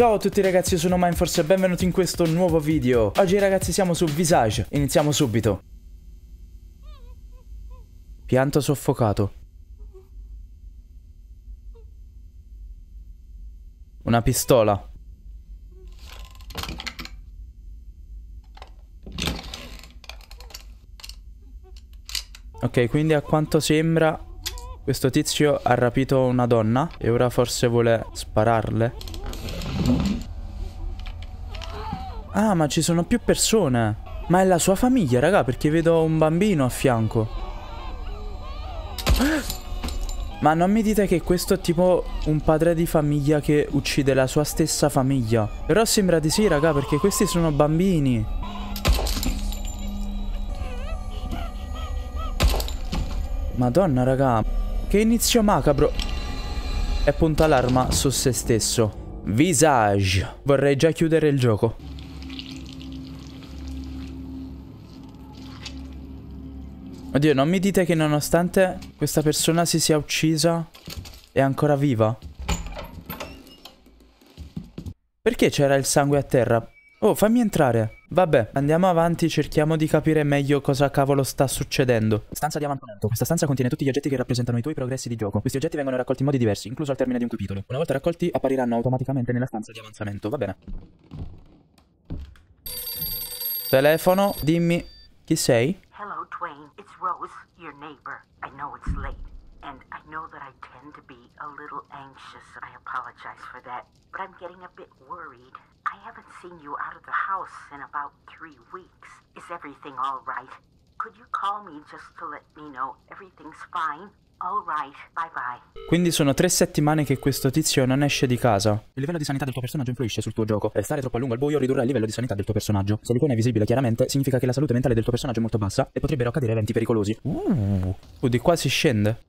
Ciao a tutti ragazzi, io sono Mindforce e benvenuti in questo nuovo video. Oggi ragazzi siamo su Visage, iniziamo subito. Pianto soffocato. Una pistola. Ok, quindi a quanto sembra questo tizio ha rapito una donna e ora forse vuole spararle. Ah, ma ci sono più persone. Ma è la sua famiglia, raga, perché vedo un bambino a fianco. Ma non mi dite che questo è tipo un padre di famiglia che uccide la sua stessa famiglia. Però sembra di sì, raga, perché questi sono bambini. Madonna, raga. Che inizio macabro. E punta l'arma su se stesso. Visage. Vorrei già chiudere il gioco. Oddio, non mi dite che nonostante questa persona si sia uccisa, è ancora viva. Perché c'era il sangue a terra? Oh, fammi entrare. Vabbè, andiamo avanti, cerchiamo di capire meglio cosa cavolo sta succedendo. Stanza di avanzamento. Questa stanza contiene tutti gli oggetti che rappresentano i tuoi progressi di gioco. Questi oggetti vengono raccolti in modi diversi, incluso al termine di un capitolo. Una volta raccolti, appariranno automaticamente nella stanza di avanzamento, va bene. Telefono, dimmi chi sei? Hello Twain, it's Rose, your neighbor. I know it's late. And I know that I tend to be a little anxious. I apologize for that. But I'm getting a bit worried. I haven't seen you out of the house in about three weeks. Is everything all right? Could you call me just to let me know everything's fine? All right, bye bye. Quindi sono tre settimane che questo tizio non esce di casa. Il livello di sanità del tuo personaggio influisce sul tuo gioco. E stare troppo a lungo al buio ridurrà il livello di sanità del tuo personaggio. Se l'icona è visibile chiaramente, significa che la salute mentale del tuo personaggio è molto bassa e potrebbero accadere eventi pericolosi. Uh, di qua si scende.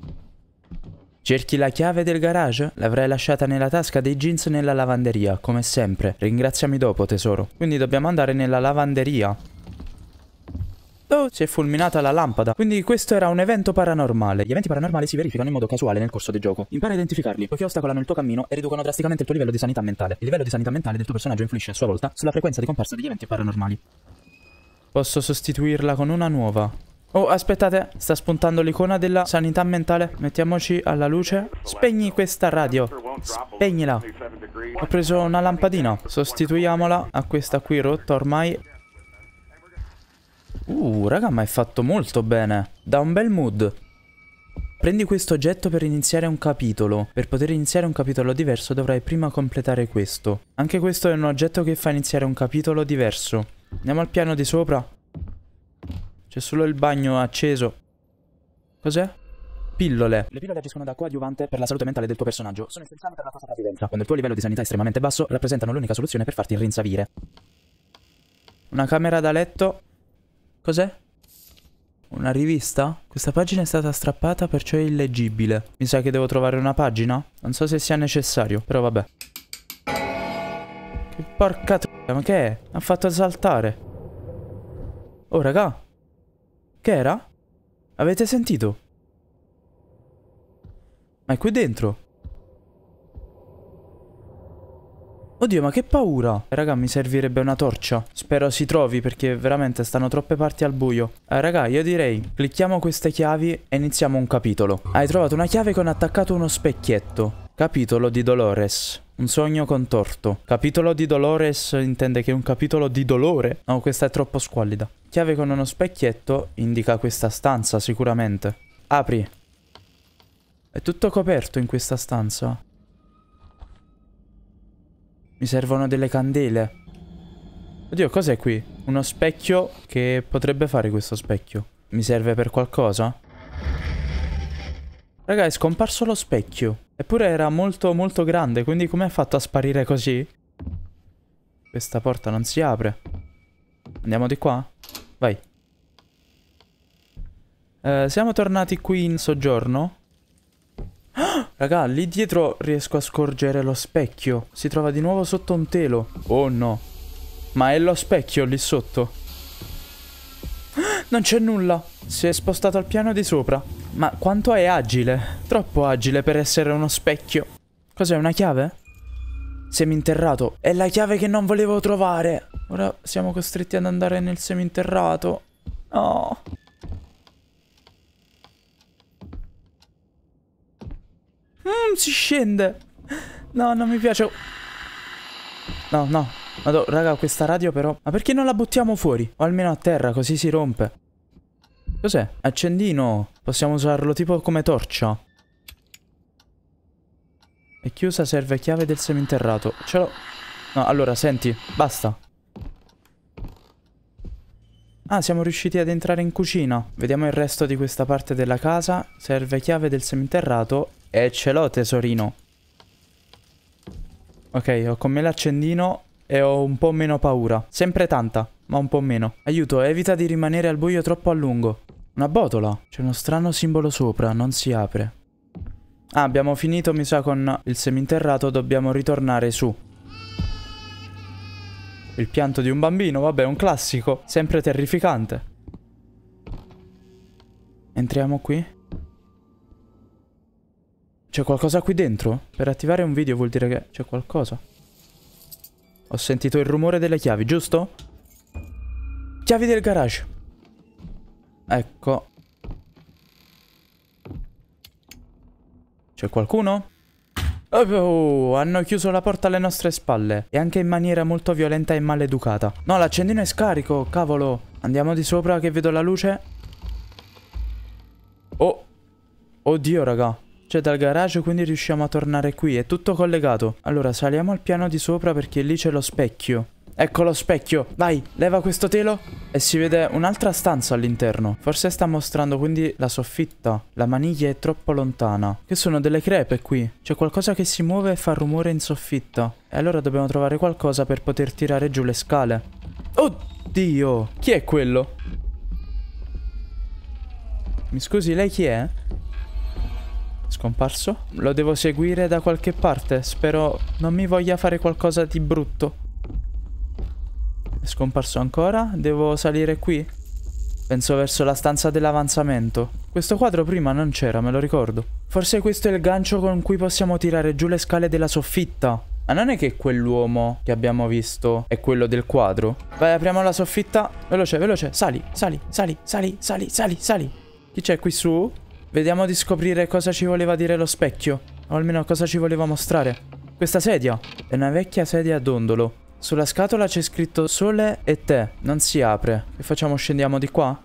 Cerchi la chiave del garage? L'avrai lasciata nella tasca dei jeans nella lavanderia, come sempre. Ringraziami dopo, tesoro. Quindi dobbiamo andare nella lavanderia. Oh, si è fulminata la lampada. Quindi questo era un evento paranormale. Gli eventi paranormali si verificano in modo casuale nel corso del gioco. Impara a identificarli, poiché ostacolano il tuo cammino e riducono drasticamente il tuo livello di sanità mentale. Il livello di sanità mentale del tuo personaggio influisce a sua volta sulla frequenza di comparsa degli eventi paranormali. Posso sostituirla con una nuova. Oh, aspettate, sta spuntando l'icona della sanità mentale. Mettiamoci alla luce. Spegni questa radio. Spegnila. Ho preso una lampadina. Sostituiamola a questa qui rotta ormai. Uh, raga, ma è fatto molto bene. Da un bel mood. Prendi questo oggetto per iniziare un capitolo. Per poter iniziare un capitolo diverso dovrai prima completare questo. Anche questo è un oggetto che fa iniziare un capitolo diverso. Andiamo al piano di sopra. C'è solo il bagno acceso. Cos'è? Pillole. Le pillole agiscono da coadiuvante per la salute mentale del tuo personaggio. Sono essenziali per la tua sopravvivenza. Quando il tuo livello di sanità è estremamente basso, rappresentano l'unica soluzione per farti rinsavire. Una camera da letto. Cos'è? Una rivista? Questa pagina è stata strappata, perciò è illeggibile. Mi sa che devo trovare una pagina? Non so se sia necessario, però vabbè. Che porca tr... ma che è? Mi ha fatto saltare. Oh, raga. Che era? Avete sentito? Ma è qui dentro. Oddio, ma che paura! Raga, mi servirebbe una torcia. Spero si trovi, perché veramente stanno troppe parti al buio. Eh, raga, io direi, clicchiamo queste chiavi e iniziamo un capitolo. Hai trovato una chiave con attaccato uno specchietto. Capitolo di Dolores. Un sogno contorto. Capitolo di Dolores intende che è un capitolo di dolore. No, questa è troppo squallida. Chiave con uno specchietto indica questa stanza sicuramente. Apri. È tutto coperto in questa stanza. Mi servono delle candele. Oddio, cos'è qui? Uno specchio che potrebbe fare questo specchio. Mi serve per qualcosa? Raga, è scomparso lo specchio. Eppure era molto molto grande, quindi com'è fatto a sparire così? Questa porta non si apre. Andiamo di qua? Vai. Eh, siamo tornati qui in soggiorno. Ah, raga, lì dietro riesco a scorgere lo specchio. Si trova di nuovo sotto un telo. Oh no. Ma è lo specchio lì sotto. Ah, non c'è nulla. Si è spostato al piano di sopra. Ma quanto è agile? Troppo agile per essere uno specchio. Cos'è, una chiave? Seminterrato. È la chiave che non volevo trovare. Ora siamo costretti ad andare nel seminterrato. Oh. Mm, si scende. No, non mi piace. No, no. Madò, raga, questa radio però... Ma perché non la buttiamo fuori? O almeno a terra, così si rompe. Cos'è? Accendino. Possiamo usarlo tipo come torcia. E chiusa serve chiave del seminterrato. Ce l'ho... No, allora, senti. Basta. Ah, siamo riusciti ad entrare in cucina. Vediamo il resto di questa parte della casa. Serve chiave del seminterrato. E ce l'ho, tesorino. Ok, ho con me l'accendino e ho un po' meno paura. Sempre tanta, ma un po' meno. Aiuto, evita di rimanere al buio troppo a lungo. Una botola. C'è uno strano simbolo sopra, non si apre. Ah, abbiamo finito, mi sa, con il seminterrato. Dobbiamo ritornare su. Il pianto di un bambino, vabbè, un classico, sempre terrificante. Entriamo qui. C'è qualcosa qui dentro? Per attivare un video vuol dire che c'è qualcosa. Ho sentito il rumore delle chiavi, giusto? Chiavi del garage. Ecco. C'è qualcuno? Oh, oh, hanno chiuso la porta alle nostre spalle e anche in maniera molto violenta e maleducata. No, l'accendino è scarico, cavolo. Andiamo di sopra che vedo la luce. Oh, oddio raga. C'è dal garage quindi riusciamo a tornare qui, è tutto collegato. Allora saliamo al piano di sopra perché lì c'è lo specchio. Ecco lo specchio. Vai, leva questo telo. E si vede un'altra stanza all'interno. Forse sta mostrando quindi la soffitta. La maniglia è troppo lontana. Che sono delle crepe qui. C'è qualcosa che si muove e fa rumore in soffitta. E allora dobbiamo trovare qualcosa per poter tirare giù le scale. Oddio! Chi è quello? Mi scusi, lei chi è? Scomparso? Lo devo seguire da qualche parte. Spero non mi voglia fare qualcosa di brutto. È scomparso ancora? Devo salire qui? Penso verso la stanza dell'avanzamento. Questo quadro prima non c'era, me lo ricordo. Forse questo è il gancio con cui possiamo tirare giù le scale della soffitta. Ma non è che quell'uomo che abbiamo visto è quello del quadro? Vai, apriamo la soffitta. Veloce, veloce. Sali, sali, sali, sali, sali, sali, sali. Chi c'è qui su? Vediamo di scoprire cosa ci voleva dire lo specchio. O almeno cosa ci voleva mostrare. Questa sedia. È una vecchia sedia a dondolo. Sulla scatola c'è scritto sole e te. Non si apre. Che facciamo? Scendiamo di qua?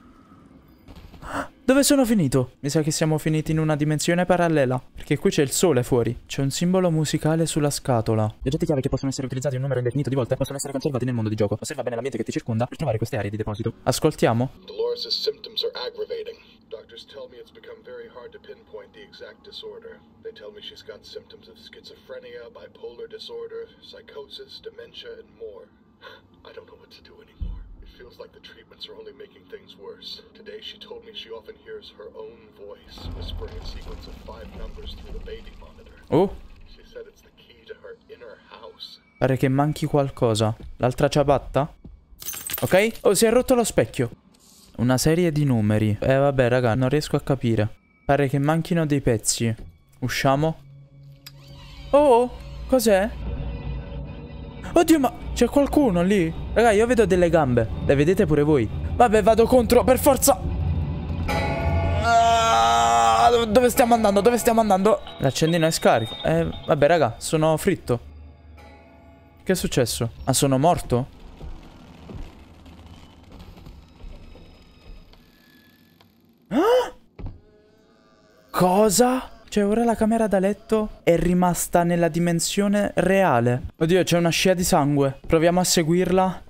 Dove sono finito? Mi sa che siamo finiti in una dimensione parallela, perché qui c'è il sole fuori. C'è un simbolo musicale sulla scatola. Gli oggetti chiave che possono essere utilizzati un numero indefinito di volte possono essere conservati nel mondo di gioco. Osserva bene l'ambiente che ti circonda per trovare queste aree di deposito. Ascoltiamo. Dolores' symptoms are aggravating. Doctors tell me it's become very hard to pinpoint the exact disorder. They tell me she's got symptoms of schizophrenia, bipolar disorder, psychosis, dementia, and more. I don't know what to do anymore. It feels like the treatments are only making things worse. Today she told me she often hears her own voice whispering a sequence of five numbers through the baby monitor. Oh. She said it's the key to her inner house. Pare che manchi qualcosa. L'altra ciabatta? Ok? Oh, si è rotto lo specchio. Una serie di numeri. Eh vabbè raga, non riesco a capire. Pare che manchino dei pezzi. Usciamo? Oh, oh, cos'è? Oddio, ma c'è qualcuno lì? Raga, io vedo delle gambe. Le vedete pure voi? Vabbè, vado contro, per forza. Ah, dove stiamo andando? Dove stiamo andando? L'accendino è scarico. Eh, vabbè, raga, sono fritto. Che è successo? Ah, sono morto? Cosa? Cioè, ora la camera da letto è rimasta nella dimensione reale. Oddio, c'è una scia di sangue. Proviamo a seguirla.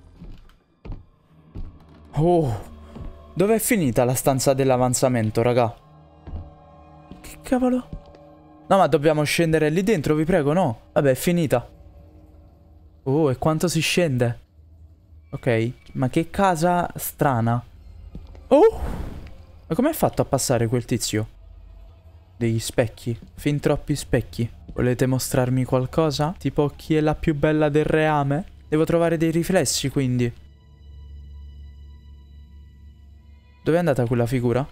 Oh. Dove è finita la stanza dell'avanzamento, raga? Che cavolo? No, ma dobbiamo scendere lì dentro, vi prego, no. Vabbè, è finita. Oh, e quanto si scende? Ok, ma che casa strana. Oh! Ma com'è fatto a passare quel tizio? degli specchi, fin troppi specchi. Volete mostrarmi qualcosa? Tipo chi è la più bella del reame? Devo trovare dei riflessi, quindi. Dov'è andata quella figura?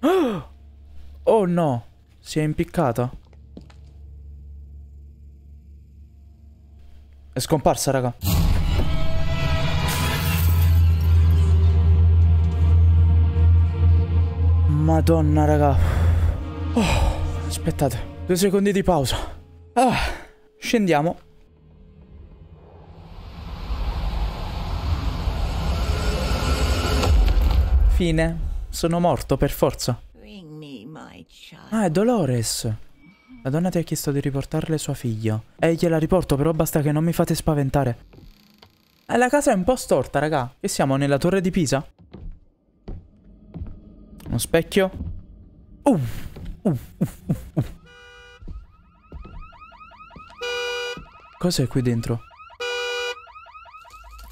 Oh no! Si è impiccata. È scomparsa, raga. Madonna, raga. Oh, aspettate, due secondi di pausa. Ah, scendiamo. Fine. Sono morto per forza. Ah, è Dolores. La donna ti ha chiesto di riportarle sua figlia. E eh, gliela riporto, però basta che non mi fate spaventare. Eh, la casa è un po' storta, raga. E siamo nella torre di Pisa? Uno specchio. Uh! Uff, uff, uff. Cos'è qui dentro?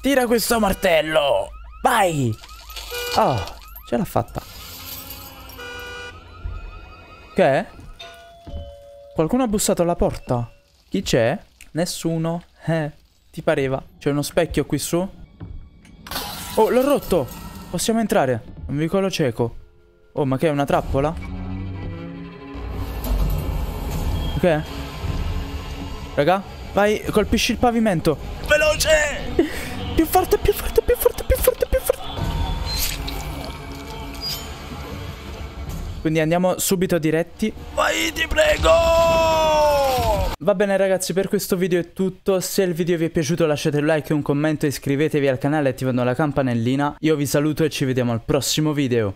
Tira questo martello! Vai! Oh, ce l'ha fatta. Che è? Qualcuno ha bussato alla porta. Chi c'è? Nessuno. Eh, ti pareva. C'è uno specchio qui su? Oh, l'ho rotto! Possiamo entrare. Un vicolo cieco. Oh, ma che è una trappola? Ok? Raga, vai, colpisci il pavimento. Veloce! più forte, più forte, più forte, più forte, più forte. Quindi andiamo subito diretti. Vai, ti prego! Va bene ragazzi, per questo video è tutto. Se il video vi è piaciuto lasciate un like e un commento, iscrivetevi al canale attivando la campanellina. Io vi saluto e ci vediamo al prossimo video.